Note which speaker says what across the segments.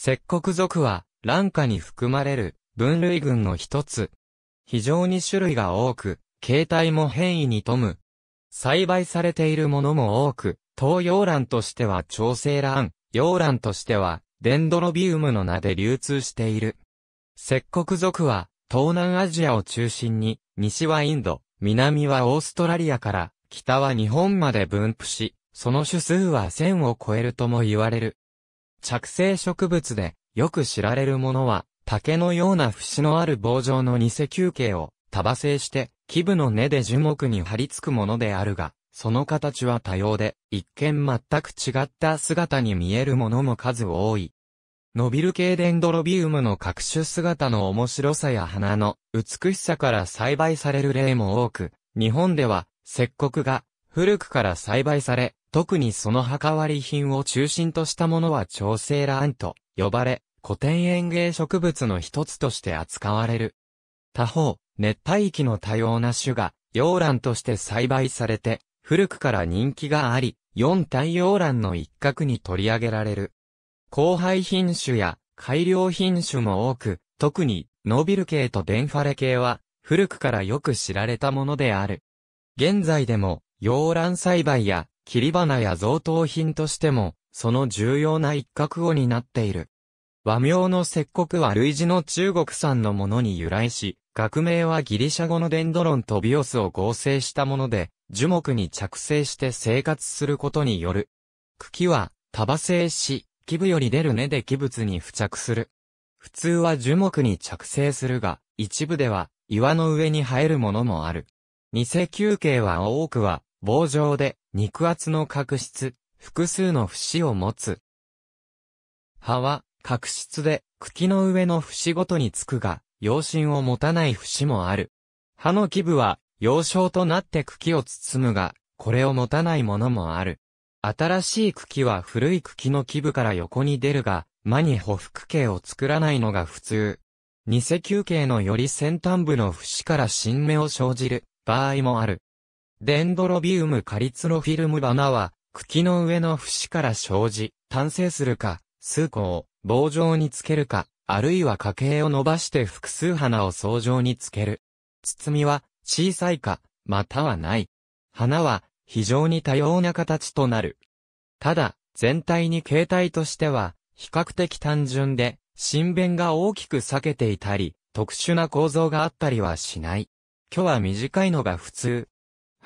Speaker 1: 石国族は、卵花に含まれる分類群の一つ。非常に種類が多く、形態も変異に富む。栽培されているものも多く、東洋蘭としては調整蘭、洋蘭としては、デンドロビウムの名で流通している。石国族は、東南アジアを中心に、西はインド、南はオーストラリアから、北は日本まで分布し、その種数は1000を超えるとも言われる。着生植物で、よく知られるものは、竹のような節のある棒状の偽球形を束製して、基部の根で樹木に張り付くものであるが、その形は多様で、一見全く違った姿に見えるものも数多い。伸びる系デンドロビウムの各種姿の面白さや花の美しさから栽培される例も多く、日本では、石刻が古くから栽培され、特にその墓割り品を中心としたものは調整卵と呼ばれ、古典園芸植物の一つとして扱われる。他方、熱帯域の多様な種が、洋蘭として栽培されて、古くから人気があり、四大洋蘭の一角に取り上げられる。後輩品種や改良品種も多く、特にノビル系とデンファレ系は、古くからよく知られたものである。現在でも、洋蘭栽培や切り花や贈答品としても、その重要な一角を担っている。和名の石刻は類似の中国産のものに由来し、学名はギリシャ語のデンドロンとビオスを合成したもので、樹木に着生して生活することによる。茎は、束生し、基部より出る根で器物に付着する。普通は樹木に着生するが、一部では岩の上に生えるものもある。偽球形は多くは棒状で、肉厚の角質、複数の節を持つ。葉は、角質で、茎の上の節ごとにつくが、養心を持たない節もある。葉の基部は、養生となって茎を包むが、これを持たないものもある。新しい茎は古い茎の基部から横に出るが、間に補腹形を作らないのが普通。偽球形のより先端部の節から新芽を生じる場合もある。デンドロビウムカリツロフィルム花は、茎の上の節から生じ、単生するか、数個を棒状につけるか、あるいは家系を伸ばして複数花を層状につける。包みは小さいか、またはない。花は非常に多様な形となる。ただ、全体に形態としては、比較的単純で、新弁が大きく裂けていたり、特殊な構造があったりはしない。今日は短いのが普通、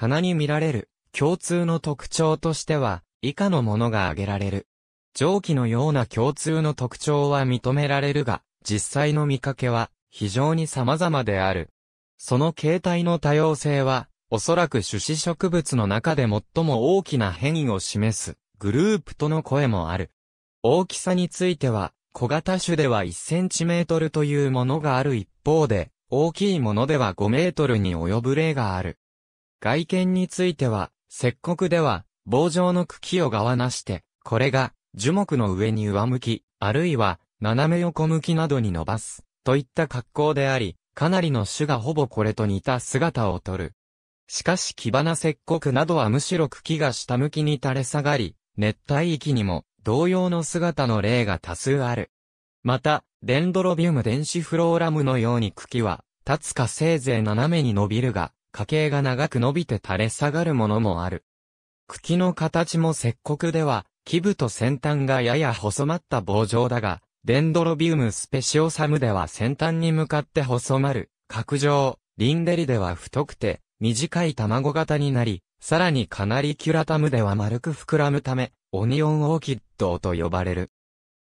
Speaker 1: 花に見られる共通の特徴としては、以下のものが挙げられる。蒸気のような共通の特徴は認められるが、実際の見かけは非常に様々である。その形態の多様性は、おそらく種子植物の中で最も大きな変異を示すグループとの声もある。大きさについては、小型種では1センチメートルというものがある一方で、大きいものでは5メートルに及ぶ例がある。外見については、石刻では、棒状の茎を側なして、これが樹木の上に上向き、あるいは斜め横向きなどに伸ばす、といった格好であり、かなりの種がほぼこれと似た姿をとる。しかし木花石刻などはむしろ茎が下向きに垂れ下がり、熱帯域にも同様の姿の例が多数ある。また、デンドロビウム電子フローラムのように茎は、立つかせいぜい斜めに伸びるが、花茎が長く伸びて垂れ下がるものもある。茎の形も石刻では、基部と先端がやや細まった棒状だが、デンドロビウムスペシオサムでは先端に向かって細まる、角状、リンデリでは太くて、短い卵型になり、さらにカナリキュラタムでは丸く膨らむため、オニオンオーキッドと呼ばれる。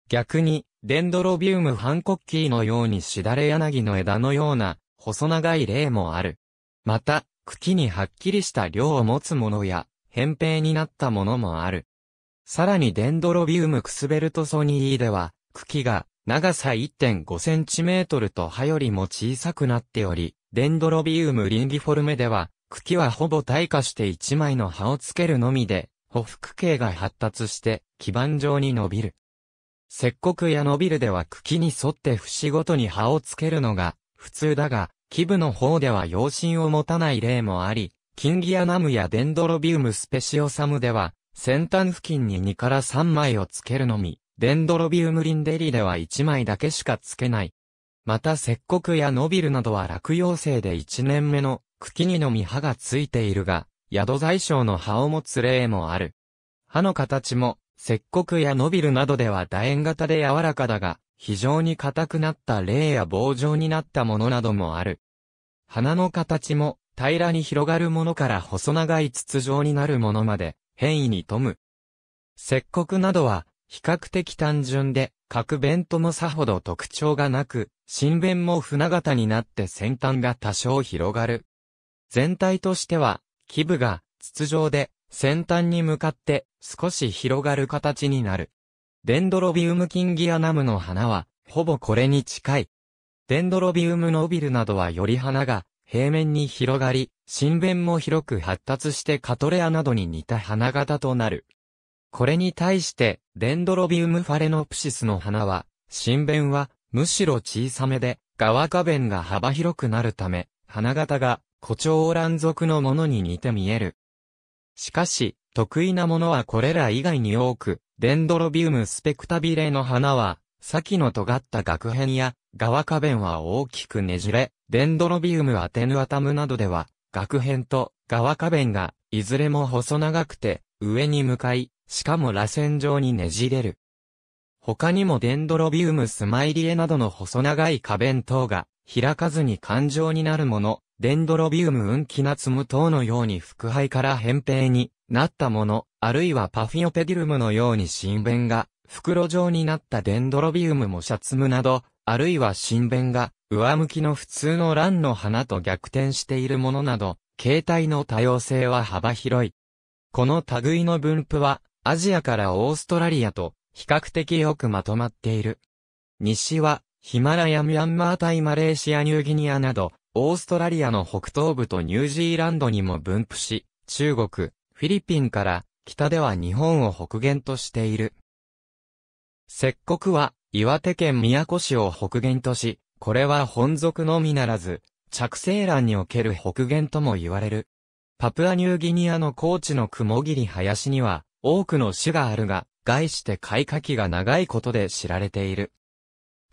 Speaker 1: 逆に、デンドロビウムハンコッキーのようにしだれ柳の枝のような、細長い例もある。また、茎にはっきりした量を持つものや、扁平になったものもある。さらにデンドロビウムクスベルトソニーでは、茎が長さ1.5センチメートルと葉よりも小さくなっており、デンドロビウムリンギフォルメでは、茎はほぼ退化して1枚の葉をつけるのみで、補腹形が発達して基盤上に伸びる。石黒や伸びるでは茎に沿って節ごとに葉をつけるのが普通だが、基部の方では養心を持たない例もあり、キンギアナムやデンドロビウムスペシオサムでは、先端付近に2から3枚をつけるのみ、デンドロビウムリンデリでは1枚だけしかつけない。また、石穀やノビルなどは落葉生で1年目の茎にのみ葉がついているが、宿在症の葉を持つ例もある。葉の形も、石穀やノビルなどでは楕円型で柔らかだが、非常に硬くなった霊や棒状になったものなどもある。花の形も平らに広がるものから細長い筒状になるものまで変異に富む。石刻などは比較的単純で各弁ともさほど特徴がなく、新弁も船型になって先端が多少広がる。全体としては、基部が筒状で先端に向かって少し広がる形になる。デンドロビウムキンギアナムの花は、ほぼこれに近い。デンドロビウムノビルなどはより花が平面に広がり、新弁も広く発達してカトレアなどに似た花形となる。これに対して、デンドロビウムファレノプシスの花は、新弁はむしろ小さめで、側花弁が幅広くなるため、花形が誇張乱族のものに似て見える。しかし、得意なものはこれら以外に多く、デンドロビウムスペクタビレの花は、先の尖った額片や、側花弁は大きくねじれ、デンドロビウムアテヌアタムなどでは、額片と側花弁が、いずれも細長くて、上に向かい、しかも螺旋状にねじれる。他にもデンドロビウムスマイリエなどの細長い花弁等が、開かずに感情になるもの、デンドロビウムウ気なつむ等のように腹肺から扁平に、なったもの、あるいはパフィオペディルムのように新弁が、袋状になったデンドロビウムもシャツムなど、あるいは新弁が、上向きの普通の卵の花と逆転しているものなど、形態の多様性は幅広い。この類の分布は、アジアからオーストラリアと、比較的よくまとまっている。西は、ヒマラヤミャンマータイマレーシアニューギニアなど、オーストラリアの北東部とニュージーランドにも分布し、中国、フィリピンから北では日本を北限としている。石国は岩手県宮古市を北限とし、これは本族のみならず、着生欄における北限とも言われる。パプアニューギニアの高地の雲霧林には多くの種があるが、概して開花期が長いことで知られている。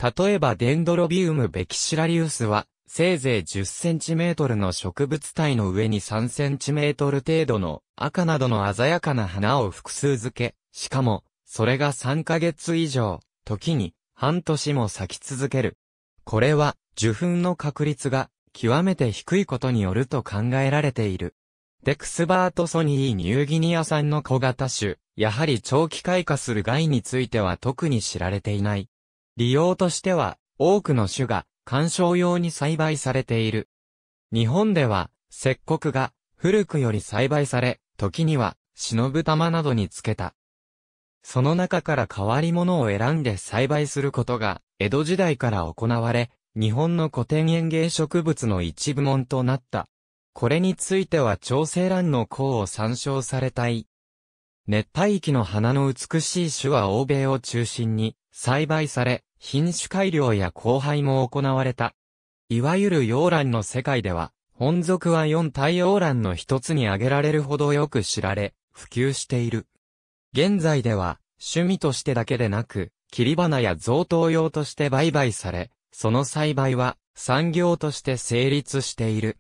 Speaker 1: 例えばデンドロビウムベキシラリウスはせいぜい10センチメートルの植物体の上に3センチメートル程度の赤などの鮮やかな花を複数付け、しかも、それが3ヶ月以上、時に半年も咲き続ける。これは、受粉の確率が極めて低いことによると考えられている。デクスバートソニーニューギニア産の小型種、やはり長期開花する害については特に知られていない。利用としては、多くの種が観賞用に栽培されている。日本では、石穀が古くより栽培され、時には、忍ぶ玉などにつけた。その中から変わり物を選んで栽培することが、江戸時代から行われ、日本の古典園芸植物の一部門となった。これについては調整欄の項を参照されたい。熱帯域の花の美しい種は欧米を中心に栽培され、品種改良や交配も行われた。いわゆる洋蘭の世界では、本属は四大洋蘭の一つに挙げられるほどよく知られ、普及している。現在では、趣味としてだけでなく、切り花や贈答用として売買され、その栽培は産業として成立している。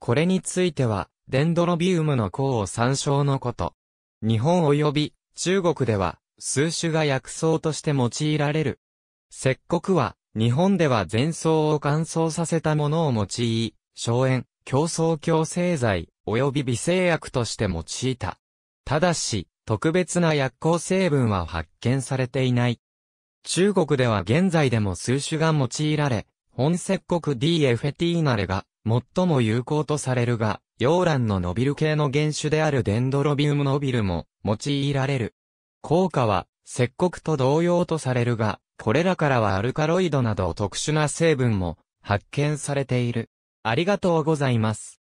Speaker 1: これについては、デンドロビウムの項を参照のこと。日本及び中国では、数種が薬草として用いられる。石刻は、日本では前奏を乾燥させたものを用い、荘炎、競争強制剤、及び微生薬として用いた。ただし、特別な薬効成分は発見されていない。中国では現在でも数種が用いられ、本石刻 D. f t ェテナレが最も有効とされるが、溶卵のノビル系の原種であるデンドロビウムノビルも用いられる。効果は、石刻と同様とされるが、これらからはアルカロイドなど特殊な成分も発見されている。ありがとうございます。